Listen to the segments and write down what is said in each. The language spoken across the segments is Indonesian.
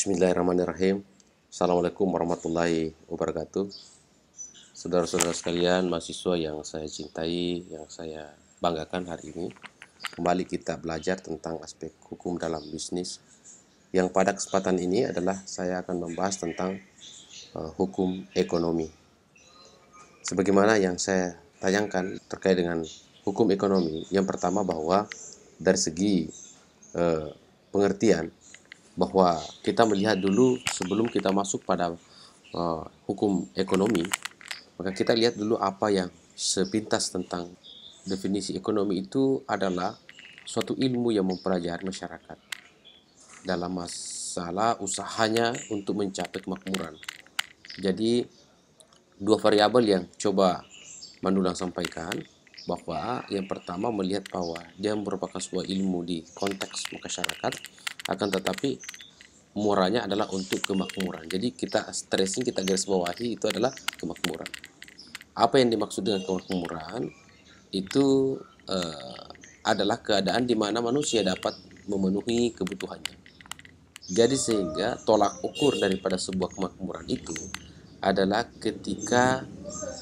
Bismillahirrahmanirrahim. Assalamualaikum warahmatullahi wabarakatuh. Saudara-saudara sekalian, mahasiswa yang saya cintai, yang saya banggakan hari ini, kembali kita belajar tentang aspek hukum dalam bisnis. Yang pada kesempatan ini adalah saya akan membahas tentang uh, hukum ekonomi. Sebagaimana yang saya tayangkan terkait dengan hukum ekonomi, yang pertama bahwa dari segi uh, pengertian bahwa kita melihat dulu sebelum kita masuk pada uh, hukum ekonomi, maka kita lihat dulu apa yang sepintas tentang definisi ekonomi itu adalah suatu ilmu yang mempelajari masyarakat dalam masalah usahanya untuk mencapai kemakmuran. Jadi dua variabel yang coba Mandulang sampaikan bahwa yang pertama melihat bahwa dia merupakan sebuah ilmu di konteks masyarakat akan tetapi murahnya adalah untuk kemakmuran. Jadi kita stressing, kita garis bawahi itu adalah kemakmuran. Apa yang dimaksud dengan kemakmuran? Itu uh, adalah keadaan di mana manusia dapat memenuhi kebutuhannya. Jadi sehingga tolak ukur daripada sebuah kemakmuran itu adalah ketika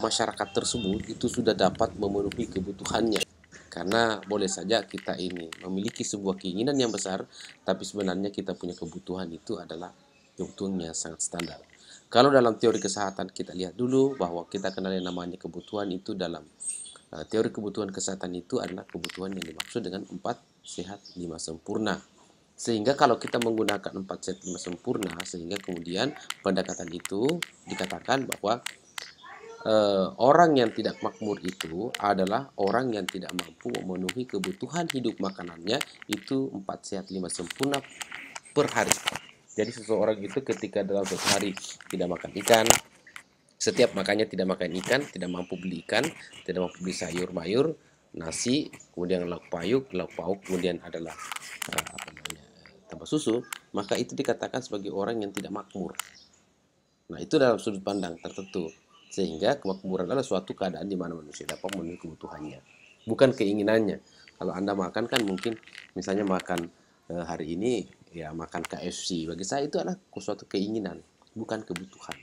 masyarakat tersebut itu sudah dapat memenuhi kebutuhannya. Karena boleh saja kita ini memiliki sebuah keinginan yang besar, tapi sebenarnya kita punya kebutuhan itu adalah kebutuhan yang sangat standar. Kalau dalam teori kesehatan kita lihat dulu bahwa kita kenal yang namanya kebutuhan itu dalam eh, teori kebutuhan kesehatan itu adalah kebutuhan yang dimaksud dengan empat sehat lima sempurna. Sehingga kalau kita menggunakan empat sehat lima sempurna sehingga kemudian pendekatan itu dikatakan bahwa eh, orang yang tidak makmur itu adalah orang yang tidak mampu memenuhi kebutuhan hidup makanannya itu empat sehat lima sempurna per hari. Jadi seseorang itu ketika dalam satu hari tidak makan ikan, setiap makannya tidak makan ikan, tidak mampu beli ikan, tidak mampu beli sayur mayur, nasi, kemudian lauk payuk, lauk pauk, kemudian adalah uh, apa namanya tambah susu, maka itu dikatakan sebagai orang yang tidak makmur. Nah itu dalam sudut pandang tertentu. Sehingga kemakmuran adalah suatu keadaan di mana manusia dapat memenuhi kebutuhannya, bukan keinginannya. Kalau Anda makan kan mungkin misalnya makan eh, hari ini ya makan KFC. Bagi saya itu adalah suatu keinginan, bukan kebutuhan.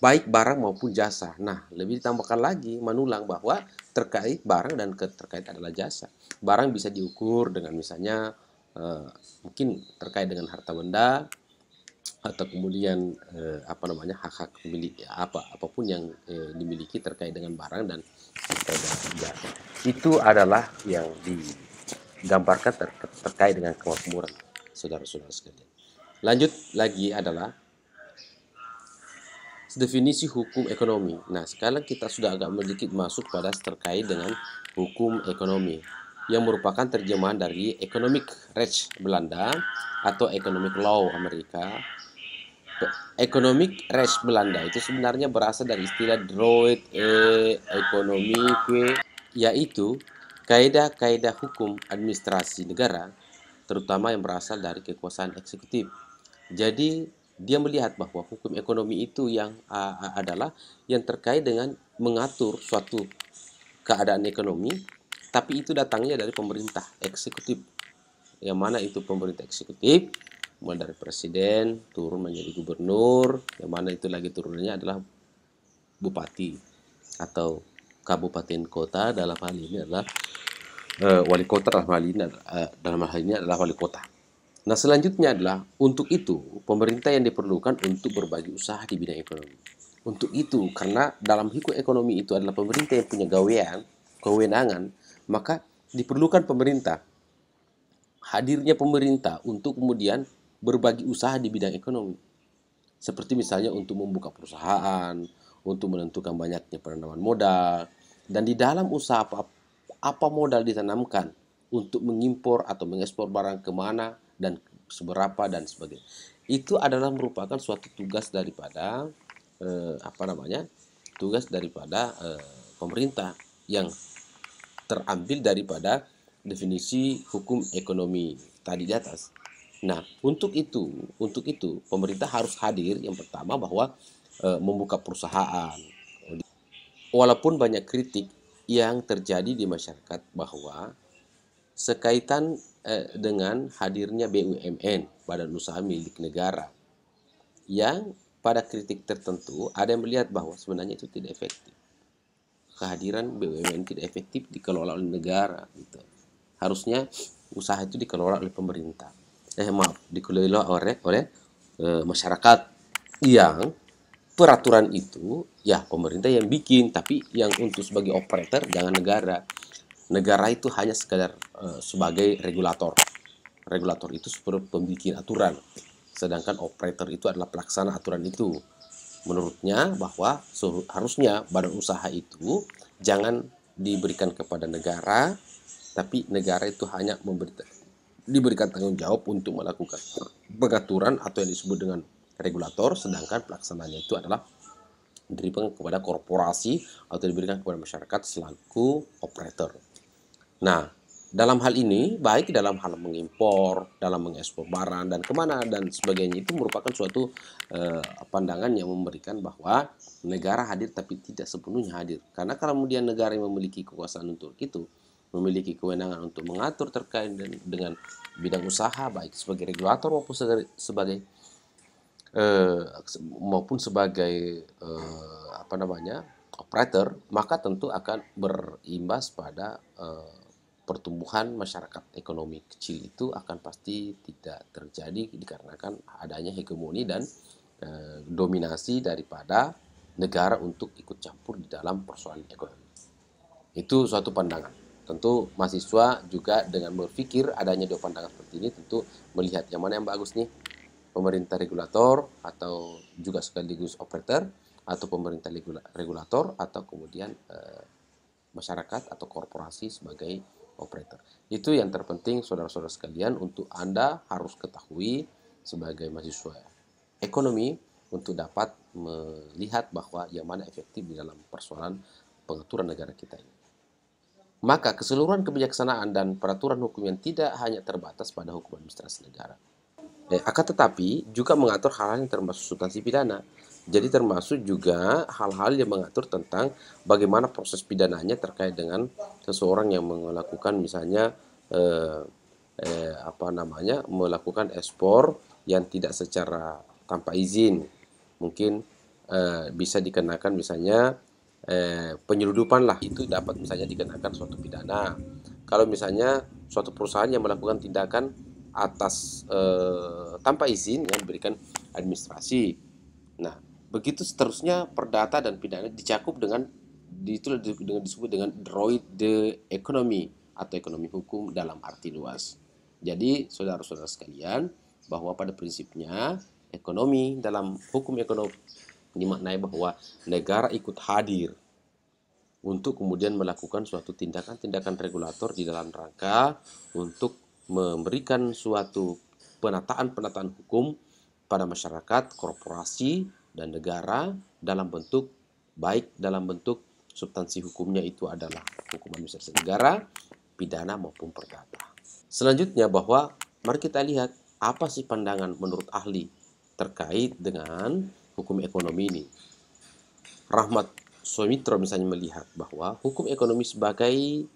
Baik barang maupun jasa. Nah, lebih ditambahkan lagi menulang bahwa terkait barang dan terkait adalah jasa. Barang bisa diukur dengan misalnya eh, mungkin terkait dengan harta benda, atau kemudian eh, apa namanya hak-hak milik apa apapun yang eh, dimiliki terkait dengan barang dan jasa itu adalah yang digambarkan ter terkait dengan kemakmuran saudara-saudara sekalian lanjut lagi adalah definisi hukum ekonomi nah sekarang kita sudah agak sedikit masuk pada terkait dengan hukum ekonomi yang merupakan terjemahan dari economic recht Belanda atau economic law Amerika economic rash Belanda itu sebenarnya berasal dari istilah droit e economique yaitu kaedah-kaedah hukum administrasi negara terutama yang berasal dari kekuasaan eksekutif. Jadi dia melihat bahwa hukum ekonomi itu yang uh, adalah yang terkait dengan mengatur suatu keadaan ekonomi tapi itu datangnya dari pemerintah eksekutif. Yang mana itu pemerintah eksekutif mulai dari presiden turun menjadi gubernur yang mana itu lagi turunnya adalah bupati atau kabupaten kota dalam hal ini adalah uh, wali kota dalam hal ini uh, dalam hal ini adalah wali kota. Nah selanjutnya adalah untuk itu pemerintah yang diperlukan untuk berbagi usaha di bidang ekonomi. Untuk itu karena dalam hiku ekonomi itu adalah pemerintah yang punya gawean, kewenangan, maka diperlukan pemerintah hadirnya pemerintah untuk kemudian berbagi usaha di bidang ekonomi. Seperti misalnya untuk membuka perusahaan, untuk menentukan banyaknya penanaman modal, dan di dalam usaha apa, apa modal ditanamkan untuk mengimpor atau mengekspor barang kemana dan seberapa dan sebagainya. Itu adalah merupakan suatu tugas daripada eh, apa namanya tugas daripada eh, pemerintah yang terambil daripada definisi hukum ekonomi tadi di atas. Nah, untuk itu, untuk itu pemerintah harus hadir yang pertama bahwa e, membuka perusahaan. Walaupun banyak kritik yang terjadi di masyarakat bahwa sekaitan e, dengan hadirnya BUMN, Badan Usaha Milik Negara, yang pada kritik tertentu ada yang melihat bahwa sebenarnya itu tidak efektif. Kehadiran BUMN tidak efektif dikelola oleh negara gitu. Harusnya usaha itu dikelola oleh pemerintah eh maaf dikelola oleh oleh e, masyarakat yang peraturan itu ya pemerintah yang bikin tapi yang untuk sebagai operator jangan negara negara itu hanya sekadar e, sebagai regulator regulator itu super pembikin aturan sedangkan operator itu adalah pelaksana aturan itu menurutnya bahwa harusnya badan usaha itu jangan diberikan kepada negara tapi negara itu hanya memberikan diberikan tanggung jawab untuk melakukan pengaturan atau yang disebut dengan regulator, sedangkan pelaksananya itu adalah diberikan kepada korporasi atau diberikan kepada masyarakat selaku operator. Nah, dalam hal ini, baik dalam hal mengimpor, dalam mengekspor barang dan kemana dan sebagainya itu merupakan suatu eh, pandangan yang memberikan bahwa negara hadir tapi tidak sepenuhnya hadir. Karena kalau kemudian negara yang memiliki kekuasaan untuk itu, memiliki kewenangan untuk mengatur terkait dengan bidang usaha baik sebagai regulator maupun sebagai, sebagai eh, maupun sebagai eh, apa namanya operator maka tentu akan berimbas pada eh, pertumbuhan masyarakat ekonomi kecil itu akan pasti tidak terjadi dikarenakan adanya hegemoni dan eh, dominasi daripada negara untuk ikut campur di dalam persoalan ekonomi. Itu suatu pandangan tentu mahasiswa juga dengan berpikir adanya dua pandangan seperti ini tentu melihat yang mana yang bagus nih pemerintah regulator atau juga sekaligus operator atau pemerintah regulator atau kemudian e, masyarakat atau korporasi sebagai operator. Itu yang terpenting saudara-saudara sekalian untuk Anda harus ketahui sebagai mahasiswa ekonomi untuk dapat melihat bahwa yang mana efektif di dalam persoalan pengaturan negara kita ini. Maka keseluruhan kebijaksanaan dan peraturan hukum yang tidak hanya terbatas pada hukum administrasi negara. Eh, akan tetapi juga mengatur hal-hal yang termasuk substansi pidana. Jadi termasuk juga hal-hal yang mengatur tentang bagaimana proses pidananya terkait dengan seseorang yang melakukan misalnya eh, eh, apa namanya melakukan ekspor yang tidak secara tanpa izin mungkin eh, bisa dikenakan misalnya eh, penyeludupan lah itu dapat misalnya dikenakan suatu pidana kalau misalnya suatu perusahaan yang melakukan tindakan atas eh, tanpa izin yang diberikan administrasi nah begitu seterusnya perdata dan pidana dicakup dengan itu dengan disebut dengan droid the economy atau ekonomi hukum dalam arti luas jadi saudara-saudara sekalian bahwa pada prinsipnya ekonomi dalam hukum ekonomi dimaknai bahwa negara ikut hadir untuk kemudian melakukan suatu tindakan-tindakan regulator di dalam rangka untuk memberikan suatu penataan-penataan hukum pada masyarakat, korporasi, dan negara dalam bentuk baik dalam bentuk substansi hukumnya itu adalah hukum administrasi negara, pidana maupun perdata. Selanjutnya bahwa mari kita lihat apa sih pandangan menurut ahli terkait dengan hukum ekonomi ini. Rahmat Sumitro misalnya melihat bahwa hukum ekonomi sebagai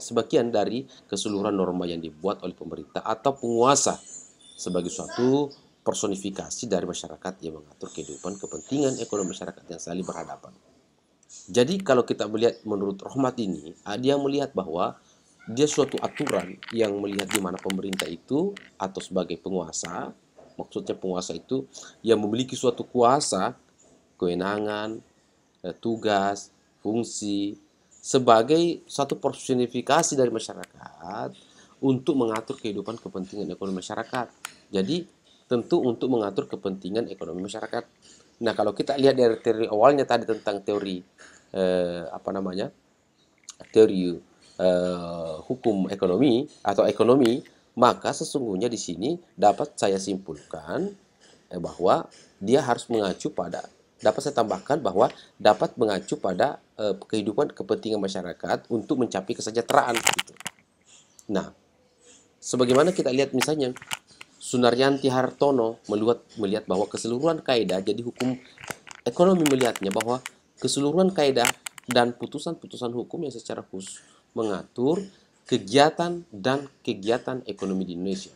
sebagian dari keseluruhan norma yang dibuat oleh pemerintah atau penguasa sebagai suatu personifikasi dari masyarakat yang mengatur kehidupan kepentingan ekonomi masyarakat yang saling berhadapan. Jadi kalau kita melihat menurut Rahmat ini, dia melihat bahwa dia suatu aturan yang melihat di mana pemerintah itu atau sebagai penguasa maksudnya penguasa itu yang memiliki suatu kuasa, kewenangan, eh, tugas, fungsi sebagai satu personifikasi dari masyarakat untuk mengatur kehidupan kepentingan ekonomi masyarakat. Jadi tentu untuk mengatur kepentingan ekonomi masyarakat. Nah kalau kita lihat dari teori awalnya tadi tentang teori eh, apa namanya teori eh, hukum ekonomi atau ekonomi maka sesungguhnya di sini dapat saya simpulkan eh, bahwa dia harus mengacu pada dapat saya tambahkan bahwa dapat mengacu pada eh, kehidupan kepentingan masyarakat untuk mencapai kesejahteraan gitu. Nah, sebagaimana kita lihat misalnya Sunaryanti Hartono melihat melihat bahwa keseluruhan kaidah jadi hukum ekonomi melihatnya bahwa keseluruhan kaidah dan putusan-putusan hukum yang secara khusus mengatur kegiatan dan kegiatan ekonomi di Indonesia.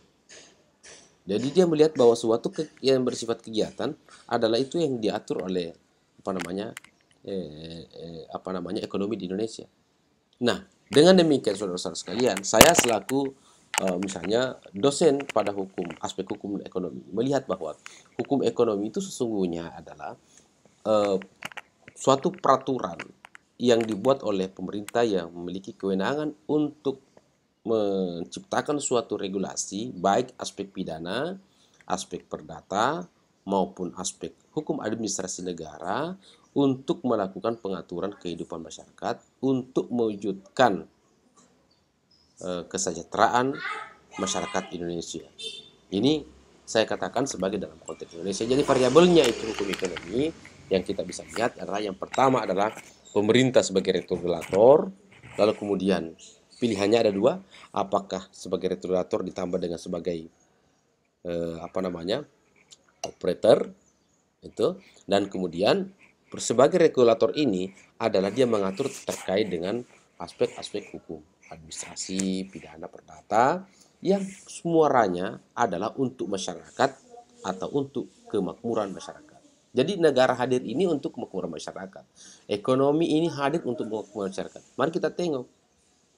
Jadi dia melihat bahwa suatu yang bersifat kegiatan adalah itu yang diatur oleh apa namanya eh, eh, apa namanya ekonomi di Indonesia. Nah dengan demikian saudara-saudara sekalian, saya selaku eh, misalnya dosen pada hukum aspek hukum ekonomi melihat bahwa hukum ekonomi itu sesungguhnya adalah eh, suatu peraturan yang dibuat oleh pemerintah yang memiliki kewenangan untuk menciptakan suatu regulasi baik aspek pidana, aspek perdata maupun aspek hukum administrasi negara untuk melakukan pengaturan kehidupan masyarakat untuk mewujudkan e, kesejahteraan masyarakat Indonesia. Ini saya katakan sebagai dalam konteks Indonesia. Jadi variabelnya itu hukum ekonomi yang kita bisa lihat adalah yang pertama adalah pemerintah sebagai regulator, lalu kemudian pilihannya ada dua apakah sebagai regulator ditambah dengan sebagai eh, apa namanya operator itu dan kemudian sebagai regulator ini adalah dia mengatur terkait dengan aspek-aspek hukum administrasi pidana perdata yang semuanya adalah untuk masyarakat atau untuk kemakmuran masyarakat. Jadi negara hadir ini untuk kemakmuran masyarakat. Ekonomi ini hadir untuk kemakmuran masyarakat. Mari kita tengok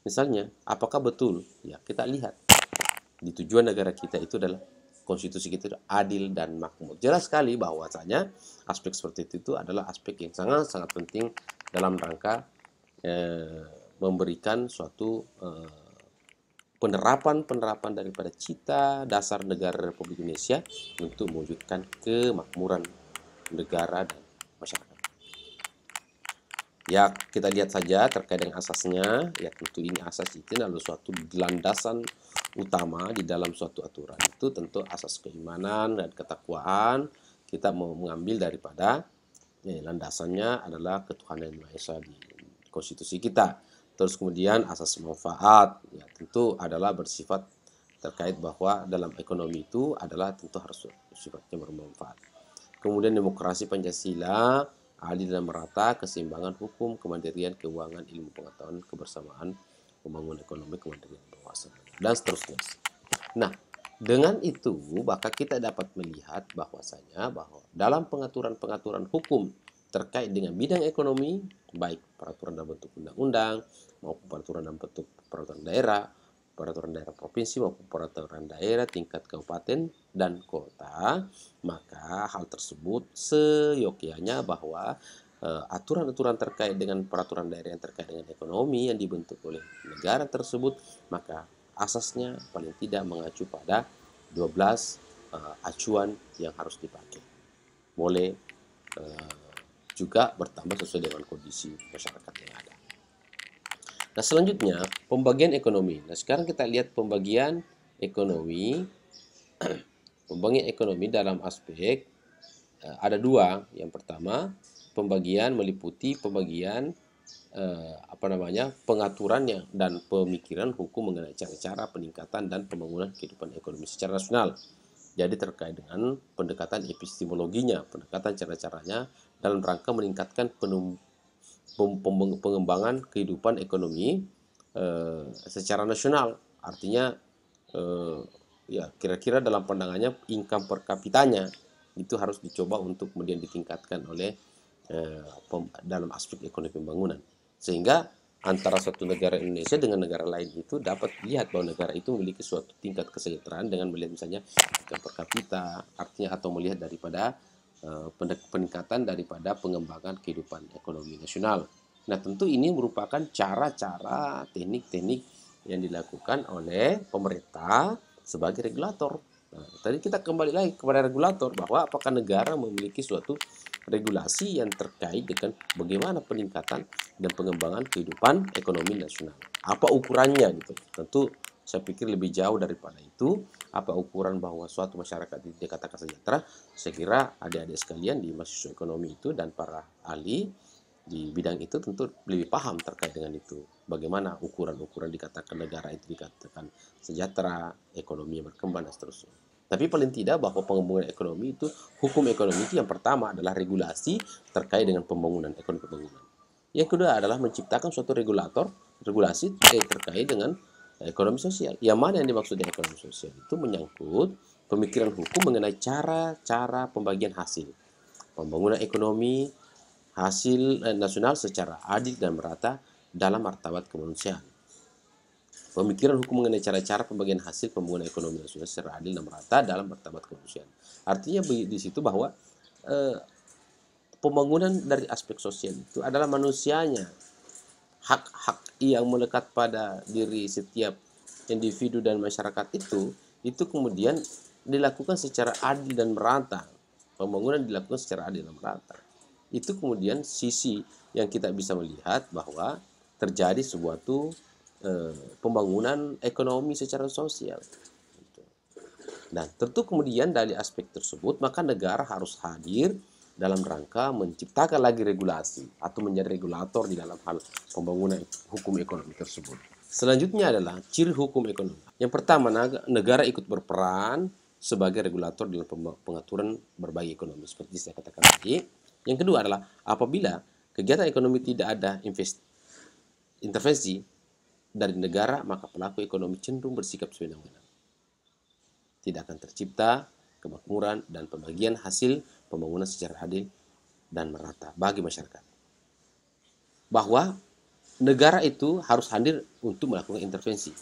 Misalnya, apakah betul? Ya, kita lihat. Di tujuan negara kita itu adalah konstitusi kita itu adil dan makmur. Jelas sekali bahwasanya aspek seperti itu, itu adalah aspek yang sangat-sangat penting dalam rangka eh, memberikan suatu penerapan eh, penerapan-penerapan daripada cita dasar negara Republik Indonesia untuk mewujudkan kemakmuran negara dan masyarakat. Ya, kita lihat saja terkait dengan asasnya. Ya, tentu ini asas itu adalah suatu landasan utama di dalam suatu aturan. Itu tentu asas keimanan dan ketakwaan kita mau mengambil daripada ya, landasannya adalah ketuhanan yang Maha Esa di konstitusi kita. Terus kemudian asas manfaat ya tentu adalah bersifat terkait bahwa dalam ekonomi itu adalah tentu harus sifatnya bermanfaat. Kemudian demokrasi Pancasila adil dan merata, keseimbangan hukum, kemandirian keuangan, ilmu pengetahuan, kebersamaan, pembangunan ekonomi, kemandirian penguasaan, dan seterusnya. Nah, dengan itu, maka kita dapat melihat bahwasanya bahwa dalam pengaturan-pengaturan hukum terkait dengan bidang ekonomi, baik peraturan dalam bentuk undang-undang maupun peraturan dalam bentuk peraturan daerah, peraturan daerah provinsi maupun peraturan daerah tingkat kabupaten dan kota, maka hal tersebut seyogyanya bahwa eh, aturan-aturan uh, terkait dengan peraturan daerah yang terkait dengan ekonomi yang dibentuk oleh negara tersebut, maka asasnya paling tidak mengacu pada 12 uh, eh, acuan yang harus dipakai. Boleh uh, juga bertambah sesuai dengan kondisi masyarakat yang ada. Nah, selanjutnya pembagian ekonomi. Nah, sekarang kita lihat pembagian ekonomi. pembagian ekonomi dalam aspek eh, ada dua. Yang pertama, pembagian meliputi pembagian eh, apa namanya pengaturannya dan pemikiran hukum mengenai cara-cara peningkatan dan pembangunan kehidupan ekonomi secara rasional Jadi terkait dengan pendekatan epistemologinya, pendekatan cara-caranya dalam rangka meningkatkan pengembangan kehidupan ekonomi eh, secara nasional. Artinya eh, ya kira-kira dalam pandangannya income per kapitanya itu harus dicoba untuk kemudian ditingkatkan oleh eh, dalam aspek ekonomi pembangunan. Sehingga antara suatu negara Indonesia dengan negara lain itu dapat lihat bahwa negara itu memiliki suatu tingkat kesejahteraan dengan melihat misalnya income per kapita artinya atau melihat daripada Eh, peningkatan daripada pengembangan kehidupan ekonomi nasional. Nah, tentu ini merupakan cara-cara teknik-teknik yang dilakukan oleh pemerintah sebagai regulator. Nah, tadi kita kembali lagi kepada regulator bahwa apakah negara memiliki suatu regulasi yang terkait dengan bagaimana peningkatan dan pengembangan kehidupan ekonomi nasional. Apa ukurannya gitu. Tentu saya pikir lebih jauh daripada itu apa ukuran bahwa suatu masyarakat itu dikatakan sejahtera, saya kira adik-adik sekalian di mahasiswa ekonomi itu dan para ahli di bidang itu tentu lebih paham terkait dengan itu. Bagaimana ukuran-ukuran dikatakan negara itu dikatakan sejahtera, ekonomi berkembang, dan seterusnya. Tapi paling tidak bahwa pengembangan ekonomi itu, hukum ekonomi itu yang pertama adalah regulasi terkait dengan pembangunan, ekonomi pembangunan. Yang kedua adalah menciptakan suatu regulator, regulasi eh, terkait dengan ekonomi sosial. Yang mana yang dimaksud dengan ekonomi sosial itu menyangkut pemikiran hukum mengenai cara-cara pembagian hasil, pembangunan ekonomi, hasil eh, nasional secara adil dan merata dalam martabat kemanusiaan. Pemikiran hukum mengenai cara-cara pembagian hasil pembangunan ekonomi nasional secara adil dan merata dalam martabat kemanusiaan. Artinya di situ bahwa eh, pembangunan dari aspek sosial itu adalah manusianya hak-hak yang melekat pada diri setiap individu dan masyarakat itu itu kemudian dilakukan secara adil dan merata pembangunan dilakukan secara adil dan merata itu kemudian sisi yang kita bisa melihat bahwa terjadi suatu eh, pembangunan ekonomi secara sosial Dan nah, tentu kemudian dari aspek tersebut maka negara harus hadir dalam rangka menciptakan lagi regulasi atau menjadi regulator di dalam hal pembangunan hukum ekonomi tersebut. Selanjutnya adalah ciri hukum ekonomi. Yang pertama, negara ikut berperan sebagai regulator dalam pengaturan berbagai ekonomi seperti saya katakan tadi. Yang kedua adalah apabila kegiatan ekonomi tidak ada intervensi dari negara, maka pelaku ekonomi cenderung bersikap sewenang-wenang. Tidak akan tercipta kemakmuran dan pembagian hasil pembangunan secara adil dan merata bagi masyarakat. Bahwa negara itu harus hadir untuk melakukan intervensi.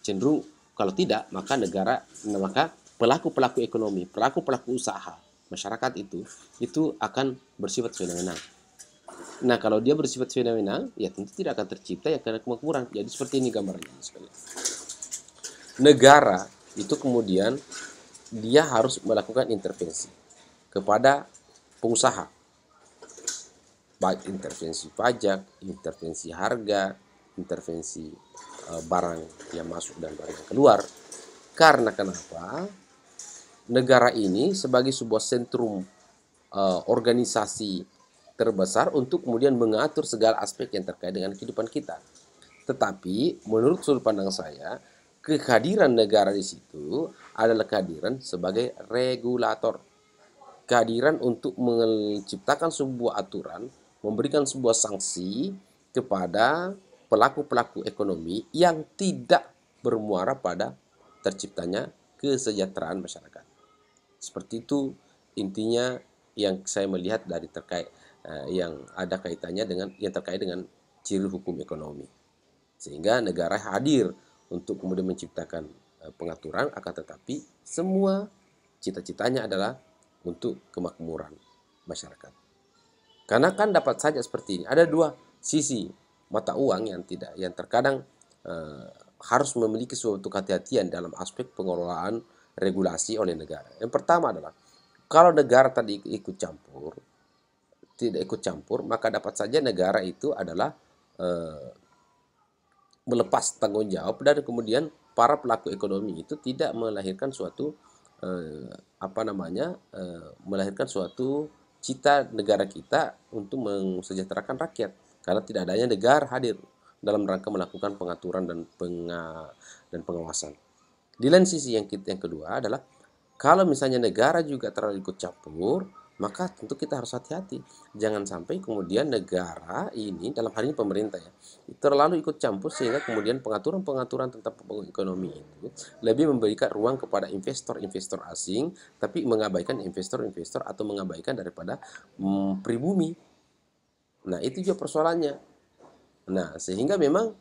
Cenderung kalau tidak maka negara nah, maka pelaku-pelaku ekonomi, pelaku-pelaku usaha masyarakat itu itu akan bersifat fenomenal. Nah, kalau dia bersifat fenomenal, ya tentu tidak akan tercipta ya karena kemakmuran. Jadi seperti ini gambarnya. Negara itu kemudian dia harus melakukan intervensi kepada pengusaha. Baik intervensi pajak, intervensi harga, intervensi eh, barang yang masuk dan barang yang keluar. Karena kenapa? Negara ini sebagai sebuah sentrum uh, organisasi terbesar untuk kemudian mengatur segala aspek yang terkait dengan kehidupan kita. Tetapi menurut sudut pandang saya, kehadiran negara di situ adalah kehadiran sebagai regulator. Kehadiran untuk menciptakan sebuah aturan, memberikan sebuah sanksi kepada pelaku-pelaku ekonomi yang tidak bermuara pada terciptanya kesejahteraan masyarakat. Seperti itu intinya yang saya melihat dari terkait eh, yang ada kaitannya dengan yang terkait dengan ciri hukum ekonomi. Sehingga negara hadir untuk kemudian menciptakan Eh, pengaturan akan tetapi semua cita-citanya adalah untuk kemakmuran masyarakat. Karena kan dapat saja seperti ini. Ada dua sisi mata uang yang tidak yang terkadang eh, harus memiliki suatu kehati-hatian dalam aspek pengelolaan regulasi oleh negara. Yang pertama adalah kalau negara tadi ikut campur, tidak ikut campur, maka dapat saja negara itu adalah eh, melepas tanggung jawab dan kemudian para pelaku ekonomi itu tidak melahirkan suatu eh, apa namanya eh, melahirkan suatu cita negara kita untuk mensejahterakan rakyat karena tidak adanya negara hadir dalam rangka melakukan pengaturan dan penga, dan pengawasan. Di lain sisi yang kita yang kedua adalah kalau misalnya negara juga terlalu ikut campur, maka tentu kita harus hati-hati. Jangan sampai kemudian negara ini, dalam hal ini pemerintah ya, terlalu ikut campur sehingga kemudian pengaturan-pengaturan tentang ekonomi itu lebih memberikan ruang kepada investor-investor asing, tapi mengabaikan investor-investor atau mengabaikan daripada mm, pribumi. Nah, itu juga persoalannya. Nah, sehingga memang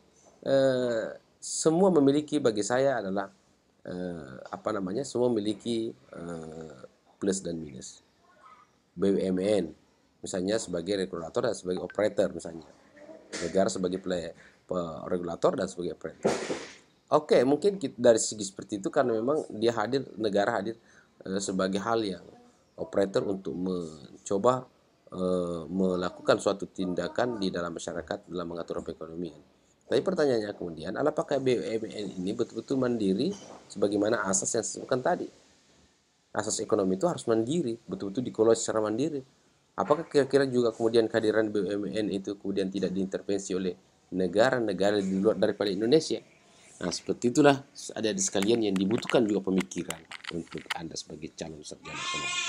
eh, semua memiliki bagi saya adalah eh, apa namanya, semua memiliki eh, plus dan minus. BUMN e misalnya sebagai regulator dan sebagai operator misalnya negara sebagai play, regulator dan sebagai operator oke okay, mungkin kita, dari segi seperti itu karena memang dia hadir negara hadir e, sebagai hal yang operator untuk mencoba e, melakukan suatu tindakan di dalam masyarakat dalam mengatur perekonomian tapi pertanyaannya kemudian, apakah BUMN e ini betul-betul mandiri sebagaimana asas yang disebutkan tadi? asas ekonomi itu harus mandiri, betul-betul dikelola secara mandiri. Apakah kira-kira juga kemudian kehadiran BUMN itu kemudian tidak diintervensi oleh negara-negara di luar daripada Indonesia? Nah, seperti itulah ada di sekalian yang dibutuhkan juga pemikiran untuk Anda sebagai calon sarjana ekonomi.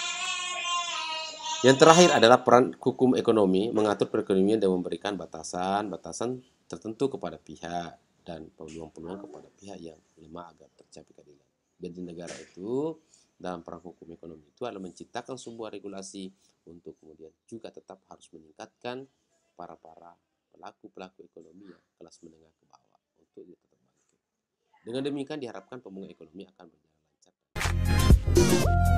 Yang terakhir adalah peran hukum ekonomi mengatur perekonomian dan memberikan batasan-batasan tertentu kepada pihak dan peluang-peluang kepada pihak yang lemah agar tercapai keadilan. Jadi negara itu dalam perang hukum ekonomi itu adalah menciptakan sebuah regulasi untuk kemudian juga tetap harus meningkatkan para-para pelaku-pelaku ekonomi yang kelas menengah ke bawah untuk tetap bangkit. Dengan demikian diharapkan pembangunan ekonomi akan berjalan lancar.